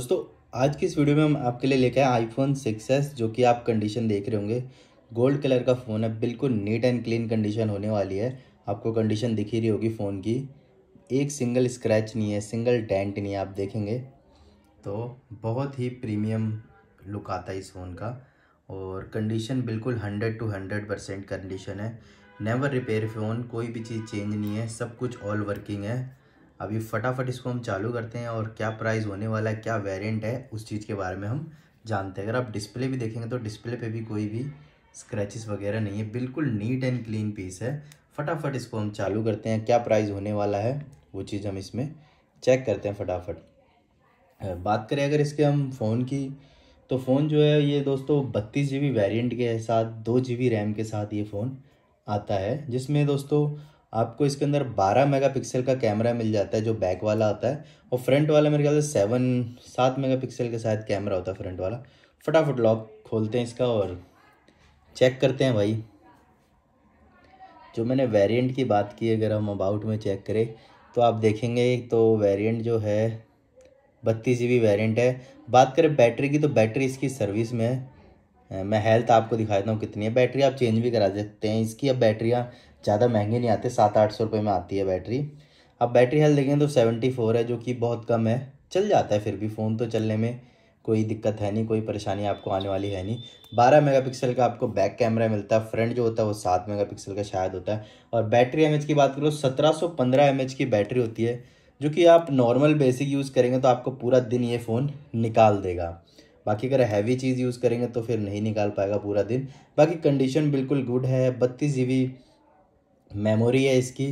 दोस्तों आज की इस वीडियो में हम आपके लिए लेके आए आईफोन एस जो कि आप कंडीशन देख रहे होंगे गोल्ड कलर का फ़ोन है बिल्कुल नीट एंड क्लीन कंडीशन होने वाली है आपको कंडीशन दिख ही रही होगी फ़ोन की एक सिंगल स्क्रैच नहीं है सिंगल डेंट नहीं है आप देखेंगे तो बहुत ही प्रीमियम लुक आता है इस फ़ोन का और कंडीशन बिल्कुल hundred to hundred percent condition है नेवर रिपेयर फ़ोन कोई भी चीज़ चेंज नहीं है सब कुछ ऑल वर्किंग है अभी फटाफट इसको हम चालू करते हैं और क्या प्राइस होने वाला है क्या वेरिएंट है उस चीज़ के बारे में हम जानते हैं अगर आप डिस्प्ले भी देखेंगे तो डिस्प्ले पे भी कोई भी स्क्रैचेस वगैरह नहीं है बिल्कुल नीट एंड क्लीन पीस है फटाफट इसको हम चालू करते हैं क्या प्राइस होने वाला है वो चीज़ हम इसमें चेक करते हैं फटाफट बात करें अगर इसके हम फ़ोन की तो फ़ोन जो है ये दोस्तों बत्तीस जी बी के साथ दो जी बी रैम के साथ ये फ़ोन आता है जिसमें दोस्तों आपको इसके अंदर 12 मेगापिक्सल का कैमरा मिल जाता है जो बैक वाला आता है और फ्रंट वाला मेरे ख्याल से सेवन सात मेगा के साथ कैमरा होता है फ्रंट वाला फटाफट लॉक खोलते हैं इसका और चेक करते हैं भाई जो मैंने वेरिएंट की बात की अगर हम अबाउट में चेक करें तो आप देखेंगे तो वेरिएंट जो है बत्तीस जी वेरिएंट है बात करें बैटरी की तो बैटरी इसकी सर्विस में है मैं हेल्थ आपको दिखा देता हूँ कितनी है बैटरी आप चेंज भी करा सकते हैं इसकी अब बैटरियाँ ज़्यादा महंगे नहीं आते सात आठ सौ रुपये में आती है बैटरी अब बैटरी हेल्थ देखें तो सेवेंटी फोर है जो कि बहुत कम है चल जाता है फिर भी फ़ोन तो चलने में कोई दिक्कत है नहीं कोई परेशानी आपको आने वाली है नहीं मेगा मेगापिक्सल का आपको बैक कैमरा मिलता है फ्रंट जो होता है वो मेगा मेगापिक्सल का शायद होता है और बैटरी एम की बात करो पंद्रह एम की बैटरी होती है जो कि आप नॉर्मल बेसिक यूज़ करेंगे तो आपको पूरा दिन ये फ़ोन निकाल देगा बाकी अगर हैवी चीज़ यूज़ करेंगे तो फिर नहीं निकाल पाएगा पूरा दिन बाकी कंडीशन बिल्कुल गुड है बत्तीस जी मेमोरी है इसकी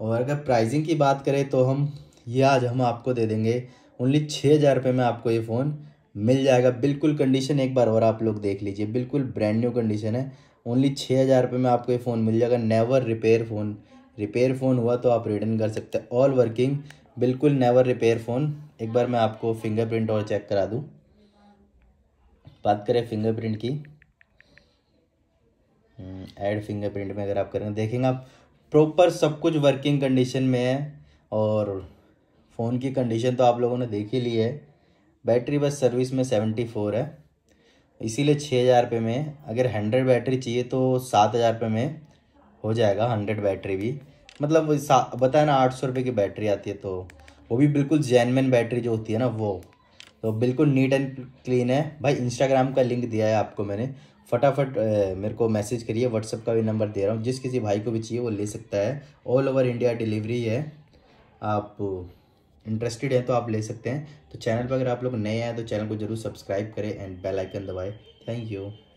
और अगर प्राइसिंग की बात करें तो हम ये आज हम आपको दे देंगे ओनली छः हज़ार रुपये में आपको ये फ़ोन मिल जाएगा बिल्कुल कंडीशन एक बार और आप लोग देख लीजिए बिल्कुल ब्रांड न्यू कंडीशन है ओनली छः हज़ार रुपये में आपको ये फ़ोन मिल जाएगा never repair phone repair phone हुआ तो आप रिटर्न कर सकते हैं ऑल वर्किंग बिल्कुल नेवर रिपेयर फ़ोन एक बार मैं आपको फिंगरप्रिंट और चेक करा दूँ बात करें फिंगरप्रिंट की एड हम्म, फिंगरप्रिंट में अगर आप करेंगे देखेंगे आप प्रॉपर सब कुछ वर्किंग कंडीशन में है और फ़ोन की कंडीशन तो आप लोगों ने देख ही ली है बैटरी बस सर्विस में सेवेंटी फोर है इसीलिए छः हज़ार रुपये में अगर हंड्रेड बैटरी चाहिए तो सात हज़ार रुपये में हो जाएगा हंड्रेड बैटरी भी मतलब बताया ना आठ सौ रुपये की बैटरी आती है तो वो भी बिल्कुल जेनमेन बैटरी जो होती है ना वो तो बिल्कुल नीट एंड क्लीन है भाई इंस्टाग्राम का लिंक दिया है आपको मैंने फटाफट मेरे को मैसेज करिए व्हाट्सअप का भी नंबर दे रहा हूँ जिस किसी भाई को भी चाहिए वो ले सकता है ऑल ओवर इंडिया डिलीवरी है आप इंटरेस्टेड हैं तो आप ले सकते हैं तो चैनल पर अगर आप लोग नए हैं तो चैनल को जरूर सब्सक्राइब करें एंड बेल आइकन दबाएं थैंक यू